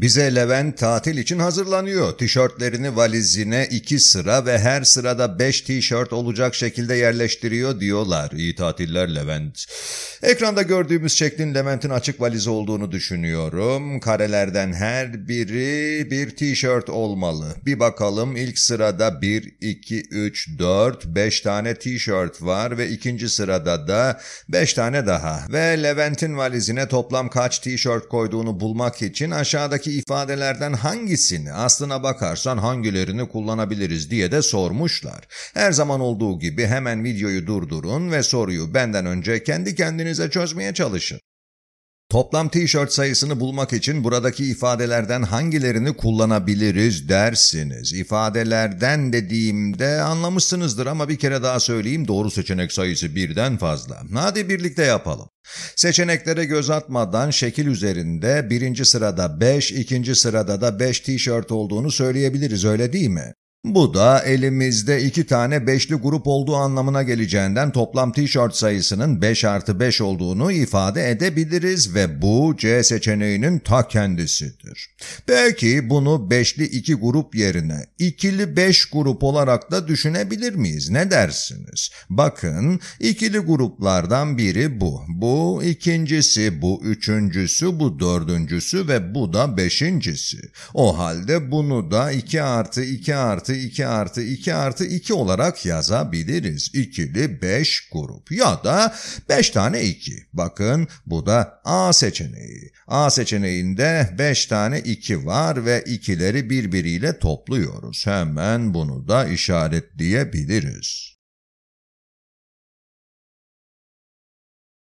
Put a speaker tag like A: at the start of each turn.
A: Bize Levent tatil için hazırlanıyor. Tişörtlerini valizine iki sıra ve her sırada beş tişört olacak şekilde yerleştiriyor diyorlar. İyi tatiller Levent. Ekranda gördüğümüz şeklin Levent'in açık valizi olduğunu düşünüyorum. Karelerden her biri bir tişört olmalı. Bir bakalım ilk sırada bir, iki, üç, dört, beş tane tişört var ve ikinci sırada da beş tane daha. Ve Levent'in valizine toplam kaç tişört koyduğunu bulmak için aşağıdaki Yukarıdaki ifadelerden hangisini aslına bakarsan hangilerini kullanabiliriz diye de sormuşlar. Her zaman olduğu gibi hemen videoyu durdurun ve soruyu benden önce kendi kendinize çözmeye çalışın. Toplam tişört sayısını bulmak için buradaki ifadelerden hangilerini kullanabiliriz dersiniz. İfadelerden dediğimde anlamışsınızdır ama bir kere daha söyleyeyim doğru seçenek sayısı birden fazla. Hadi birlikte yapalım. Seçeneklere göz atmadan şekil üzerinde birinci sırada 5, ikinci sırada da 5 tişört olduğunu söyleyebiliriz öyle değil mi? Bu da elimizde iki tane beşli grup olduğu anlamına geleceğinden toplam tişört sayısının 5 artı 5 olduğunu ifade edebiliriz ve bu C seçeneğinin ta kendisidir. Belki bunu beşli iki grup yerine ikili beş grup olarak da düşünebilir miyiz? Ne dersiniz? Bakın ikili gruplardan biri bu, bu ikincisi, bu üçüncüsü, bu dördüncüsü ve bu da beşincisi. O halde bunu da 2 artı 2 artı artı 2 artı 2 artı 2 olarak yazabiliriz. İkili 5 grup ya da 5 tane 2. Bakın bu da A seçeneği. A seçeneğinde 5 tane 2 var ve ikileri birbiriyle topluyoruz. Hemen bunu da işaretleyebiliriz.